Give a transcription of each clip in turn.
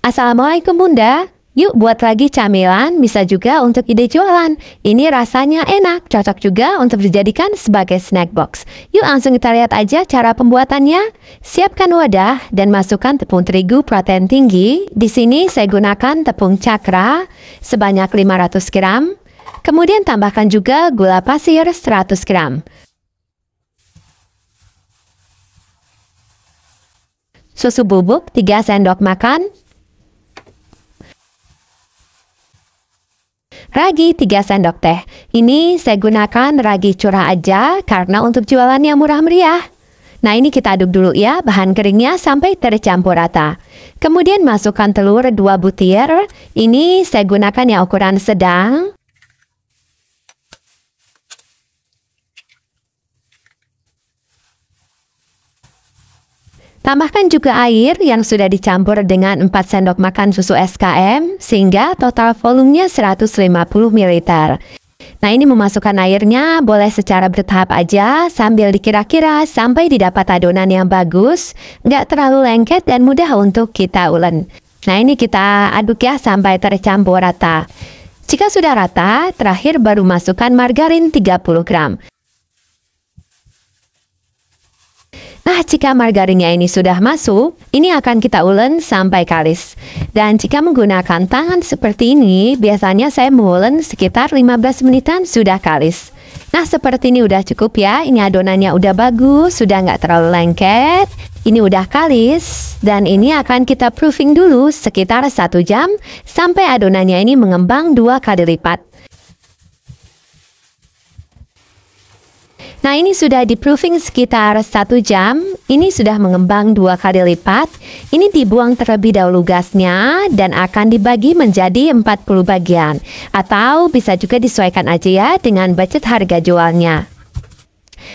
Assalamualaikum Bunda. Yuk buat lagi camilan, bisa juga untuk ide jualan. Ini rasanya enak, cocok juga untuk dijadikan sebagai snack box. Yuk langsung kita lihat aja cara pembuatannya. Siapkan wadah dan masukkan tepung terigu protein tinggi. Di sini saya gunakan tepung cakra sebanyak 500 gram. Kemudian tambahkan juga gula pasir 100 gram. Susu bubuk 3 sendok makan Ragi 3 sendok teh. Ini saya gunakan ragi curah aja karena untuk jualannya murah meriah. Nah ini kita aduk dulu ya bahan keringnya sampai tercampur rata. Kemudian masukkan telur 2 butir. Ini saya gunakan yang ukuran sedang. Tambahkan juga air yang sudah dicampur dengan 4 sendok makan susu SKM sehingga total volumenya 150 ml. Nah ini memasukkan airnya boleh secara bertahap aja sambil dikira-kira sampai didapat adonan yang bagus, nggak terlalu lengket dan mudah untuk kita ulen. Nah ini kita aduk ya sampai tercampur rata. Jika sudah rata, terakhir baru masukkan margarin 30 gram. Nah, jika margarinnya ini sudah masuk, ini akan kita ulen sampai kalis. Dan jika menggunakan tangan seperti ini, biasanya saya mengulen sekitar 15 menitan sudah kalis. Nah, seperti ini udah cukup ya. Ini adonannya udah bagus, sudah nggak terlalu lengket. Ini udah kalis, dan ini akan kita proofing dulu sekitar 1 jam sampai adonannya ini mengembang dua kali lipat. Nah ini sudah di proofing sekitar satu jam, ini sudah mengembang dua kali lipat. Ini dibuang terlebih dahulu gasnya dan akan dibagi menjadi 40 bagian. Atau bisa juga disesuaikan aja ya dengan budget harga jualnya.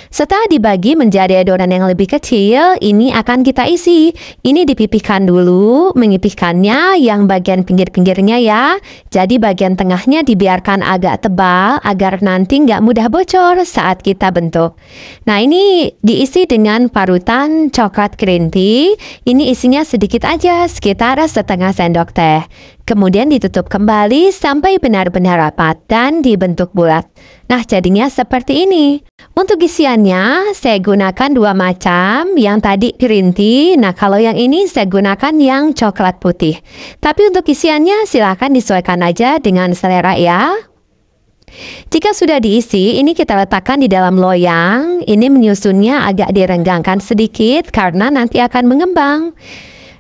Setelah dibagi menjadi adonan yang lebih kecil, ini akan kita isi. Ini dipipihkan dulu, mengipihkannya yang bagian pinggir-pinggirnya ya. Jadi bagian tengahnya dibiarkan agak tebal agar nanti nggak mudah bocor saat kita bentuk. Nah ini diisi dengan parutan coklat green tea. Ini isinya sedikit aja, sekitar setengah sendok teh. Kemudian ditutup kembali sampai benar-benar rapat dan dibentuk bulat. Nah, jadinya seperti ini. Untuk isiannya, saya gunakan dua macam, yang tadi green tea, nah kalau yang ini saya gunakan yang coklat putih. Tapi untuk isiannya silahkan disesuaikan aja dengan selera ya. Jika sudah diisi, ini kita letakkan di dalam loyang. Ini menyusunnya agak direnggangkan sedikit karena nanti akan mengembang.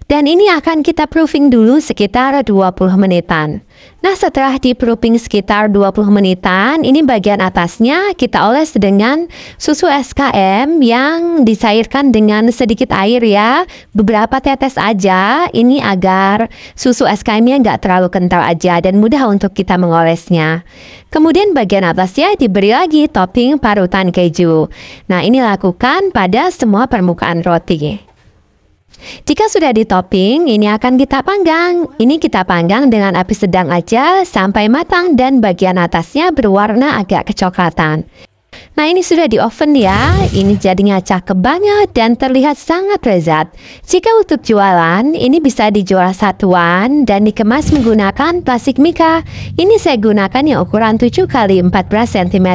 Dan ini akan kita proofing dulu sekitar 20 menitan. Nah setelah di proofing sekitar 20 menitan, ini bagian atasnya kita oles dengan susu SKM yang disairkan dengan sedikit air ya. Beberapa tetes aja, ini agar susu SKMnya nggak terlalu kental aja dan mudah untuk kita mengolesnya. Kemudian bagian atasnya diberi lagi topping parutan keju. Nah ini lakukan pada semua permukaan roti. Jika sudah di topping, ini akan kita panggang. Ini kita panggang dengan api sedang aja sampai matang dan bagian atasnya berwarna agak kecoklatan. Nah ini sudah di oven ya, ini jadinya cakep banget dan terlihat sangat lezat. Jika untuk jualan, ini bisa dijual satuan dan dikemas menggunakan plastik mika. Ini saya gunakan yang ukuran 7 x 14 cm.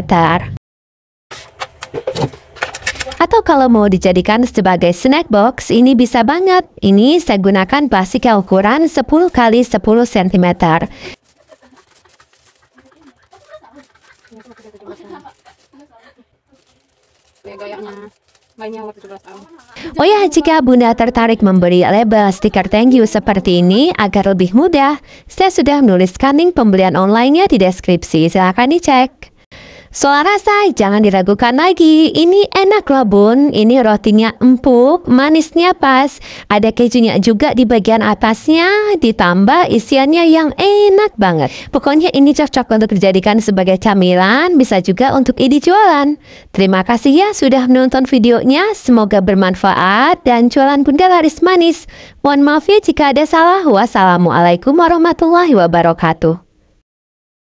Atau kalau mau dijadikan sebagai snack box, ini bisa banget. Ini saya gunakan plastik ukuran 10 kali 10 cm. Oh ya, jika Bunda tertarik memberi label stiker thank you seperti ini agar lebih mudah, saya sudah menuliskan link pembelian online-nya di deskripsi. Silahkan dicek. Soal rasa jangan diragukan lagi. Ini enak loh bun. Ini rotinya empuk, manisnya pas. Ada kejunya juga di bagian atasnya. Ditambah isiannya yang enak banget. Pokoknya ini cocok untuk dijadikan sebagai camilan. Bisa juga untuk ide jualan. Terima kasih ya sudah menonton videonya. Semoga bermanfaat dan jualan bunda laris manis. Mohon maaf ya jika ada salah. Wassalamualaikum warahmatullahi wabarakatuh.